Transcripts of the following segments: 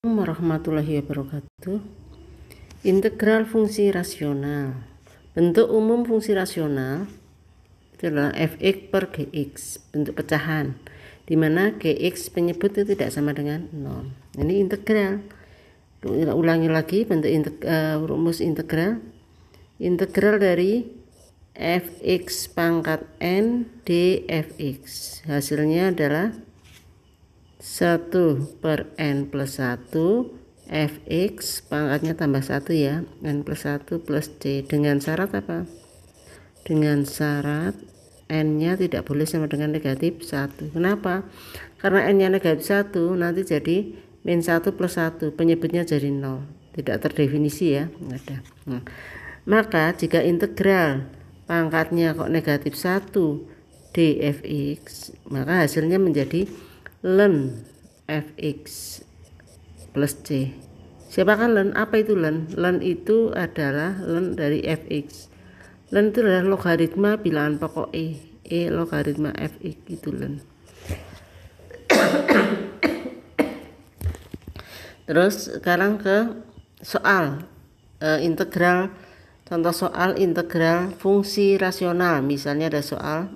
warahmatullahi wabarakatuh integral fungsi rasional bentuk umum fungsi rasional itu adalah fx per gx bentuk pecahan di dimana gx penyebut itu tidak sama dengan 0 ini integral ulangi lagi bentuk integ uh, rumus integral integral dari fx pangkat n dfx hasilnya adalah 1 per N plus 1 Fx pangkatnya tambah 1 ya N plus 1 plus d dengan syarat apa? dengan syarat N nya tidak boleh sama dengan negatif 1 kenapa? karena N nya negatif 1 nanti jadi min 1 plus 1 penyebutnya jadi 0 tidak terdefinisi ya ada. Nah, maka jika integral pangkatnya kok negatif 1 dfx maka hasilnya menjadi len fx plus c Siapa kan len apa itu len len itu adalah len dari fx len itu adalah logaritma bilangan pokok e e logaritma fx itu len terus sekarang ke soal e, integral contoh soal integral fungsi rasional misalnya ada soal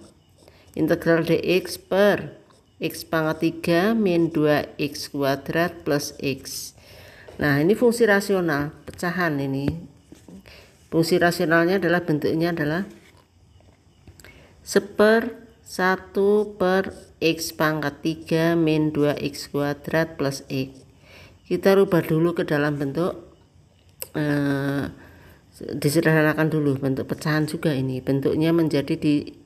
integral dx per X pangkat 3 min 2X kuadrat plus X nah ini fungsi rasional pecahan ini fungsi rasionalnya adalah bentuknya adalah seper 1 per X pangkat 3 min 2X kuadrat plus X kita rubah dulu ke dalam bentuk eh, disederhanakan dulu bentuk pecahan juga ini bentuknya menjadi di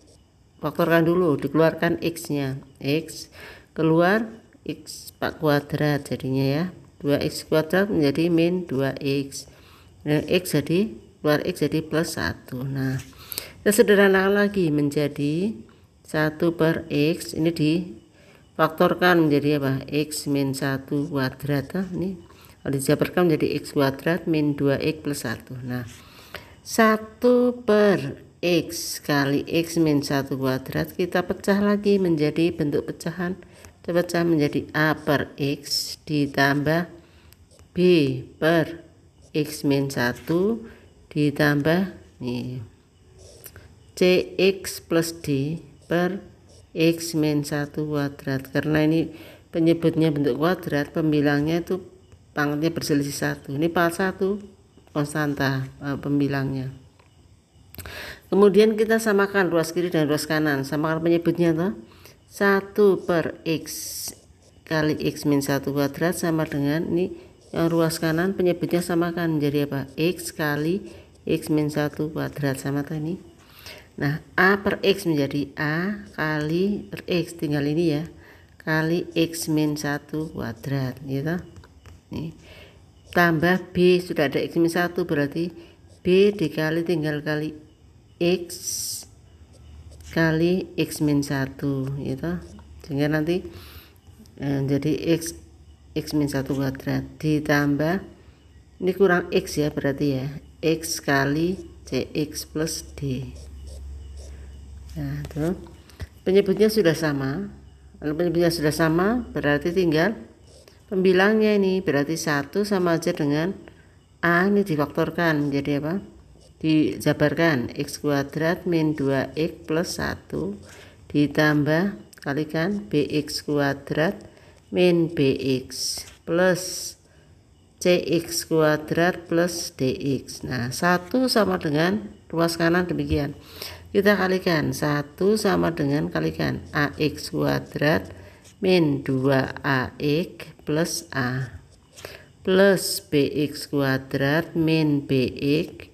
faktorkan dulu dikeluarkan x nya x keluar x pak kuadrat jadinya ya 2x kuadrat menjadi min 2x dan nah, x jadi keluar x jadi plus 1 nah kita sederhanakan lagi menjadi 1 per x ini di faktorkan menjadi apa x min 1 kuadrat nah, ini kalau dijabarkan menjadi x kuadrat min 2x plus 1 nah 1 per X kali X min 1 kuadrat kita pecah lagi menjadi bentuk pecahan terpecah menjadi A per X ditambah B per X min 1 ditambah nih, CX plus D per X min 1 kuadrat karena ini penyebutnya bentuk kuadrat pembilangnya itu pangkatnya berselisih satu ini pangkat satu konstanta eh, pembilangnya Kemudian kita samakan ruas kiri dan ruas kanan. Samakan penyebutnya toh. 1 per X kali X min 1 kuadrat sama dengan ini yang ruas kanan penyebutnya samakan menjadi apa? X kali X min 1 kuadrat sama tadi. Nah, A per X menjadi A kali per X tinggal ini ya kali X min 1 kuadrat gitu. Nih. Tambah B sudah ada X min 1 berarti B dikali tinggal kali x kali x min satu gitu sehingga nanti eh, jadi x x min 1 kuadrat ditambah ini kurang x ya berarti ya x kali cx plus d nah tuh penyebutnya sudah sama kalau penyebutnya sudah sama berarti tinggal pembilangnya ini berarti satu sama aja dengan a ini difaktorkan menjadi apa dijabarkan x kuadrat min 2x plus 1 ditambah kalikan bx kuadrat min bx plus cx kuadrat plus dx nah 1 sama dengan ruas kanan demikian kita kalikan 1 sama dengan kalikan ax kuadrat min 2ax plus a plus bx kuadrat min bx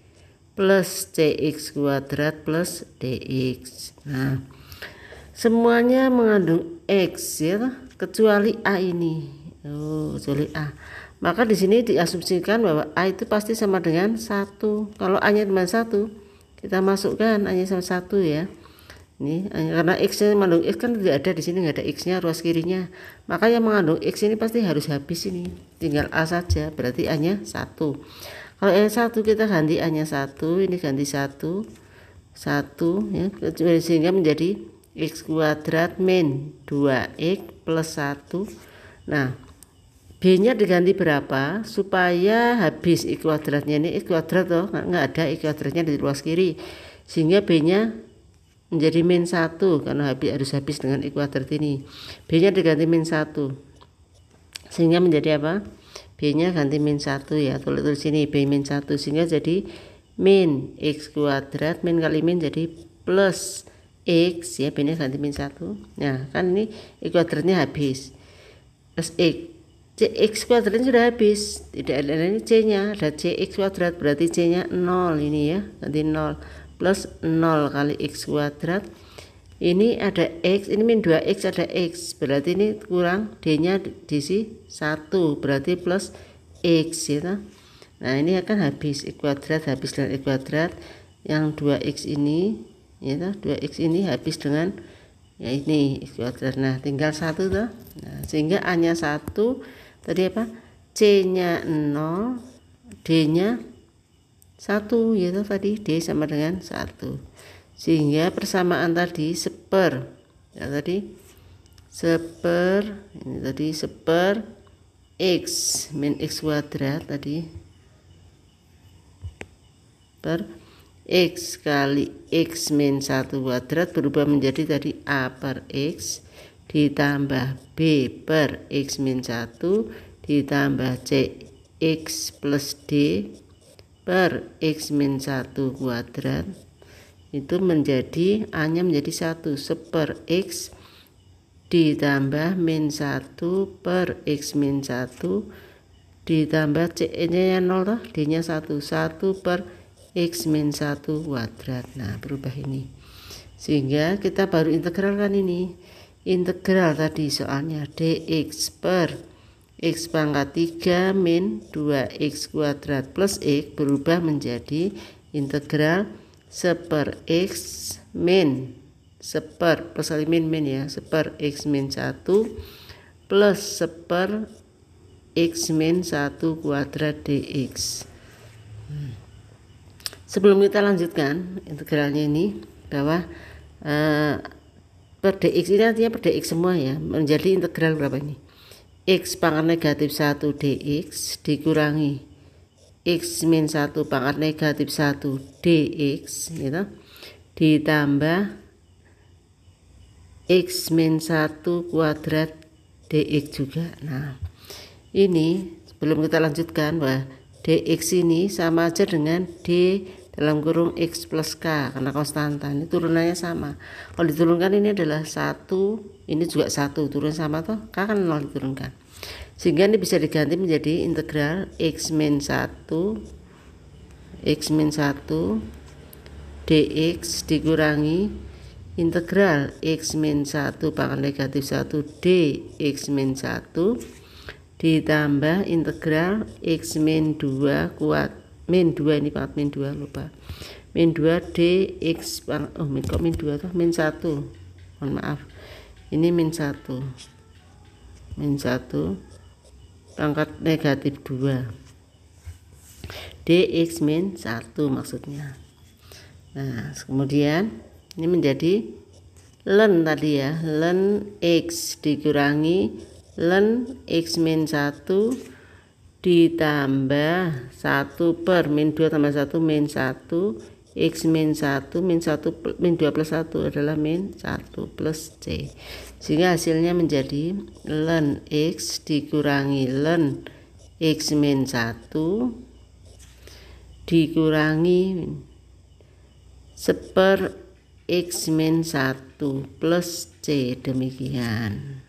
plus cx kuadrat plus dx. Nah, semuanya mengandung x ya, kecuali a ini. Oh, kecuali a. Maka di sini diasumsikan bahwa a itu pasti sama dengan satu. Kalau a-nya cuma satu, kita masukkan a-nya sama satu ya. Ini karena x-nya mengandung x kan tidak ada di sini nggak ada x-nya ruas kirinya. Maka yang mengandung x ini pasti harus habis ini. Tinggal a saja, berarti a-nya satu kalau yang satu kita ganti hanya satu ini ganti satu satu ya sehingga menjadi x kuadrat min 2x plus satu. nah B nya diganti berapa supaya habis x kuadratnya ini x kuadrat toh nggak ada x kuadratnya di ruas kiri sehingga B nya menjadi min satu karena habis harus habis dengan x kuadrat ini B nya diganti min satu. sehingga menjadi apa B nya ganti min 1 ya tulis, tulis sini B min 1 sehingga jadi min X kuadrat min kali min jadi plus X ya B nya ganti min 1 nah kan ini X kuadratnya habis plus X C, X kuadrat sudah habis tidak ada ini C nya ada C X kuadrat berarti C nya 0 ini ya ganti 0 plus 0 kali X kuadrat ini ada X ini min 2X ada X berarti ini kurang D nya di si 1 berarti plus X gitu. nah ini akan habis X kuadrat habis dengan X kuadrat yang 2X ini gitu. Ya 2X ini habis dengan ya ini X kuadrat nah tinggal 1 toh nah, sehingga A nya 1 tadi apa C nya 0 D nya 1 gitu ya tadi D sama dengan 1 sehingga persamaan tadi seper ya tadi seper ini tadi seper x min x kuadrat tadi per x kali x min 1 kuadrat berubah menjadi tadi a per x ditambah b per x min 1 ditambah c x plus d per x min 1 kuadrat itu menjadi A nya menjadi satu seper X ditambah min satu per X min satu ditambah C nya 0 toh D nya satu 1 per X min satu kuadrat nah berubah ini sehingga kita baru integralkan ini integral tadi soalnya dx per x pangkat 3 min 2x kuadrat plus x berubah menjadi integral seper x min seper plus kali min min ya seper x min 1 plus seper x min 1 kuadrat dx hmm. sebelum kita lanjutkan integralnya ini bahwa eh, per dx ini artinya per dx semua ya menjadi integral berapa ini x pangkat negatif 1 dx dikurangi X min 1 pangkat negatif 1 dx gitu ditambah X min 1 kuadrat dx juga nah ini sebelum kita lanjutkan bahwa dx ini sama aja dengan d dalam kurung x plus k karena konstanta ini turunannya sama kalau diturunkan ini adalah satu ini juga satu turun sama toh k kan nol diturunkan sehingga ini bisa diganti menjadi integral x min 1 x min 1 dx dikurangi integral x min 1 pangkat negatif 1 dx min 1 ditambah integral x min 2 kuat min 2 ini pangkat min 2 lupa min 2 dx pangkat oh min kok min 2 tuh min 1 mohon maaf ini min 1 min 1 pangkat negatif 2 dx min 1 maksudnya nah kemudian ini menjadi len tadi ya len x dikurangi len x min 1 ditambah 1 per min 2 tambah 1 min 1 X min 1 min 1 min 2 plus 1 adalah min 1 plus C sehingga hasilnya menjadi ln x dikurangi ln x min 1 dikurangi seper x min 1 plus c demikian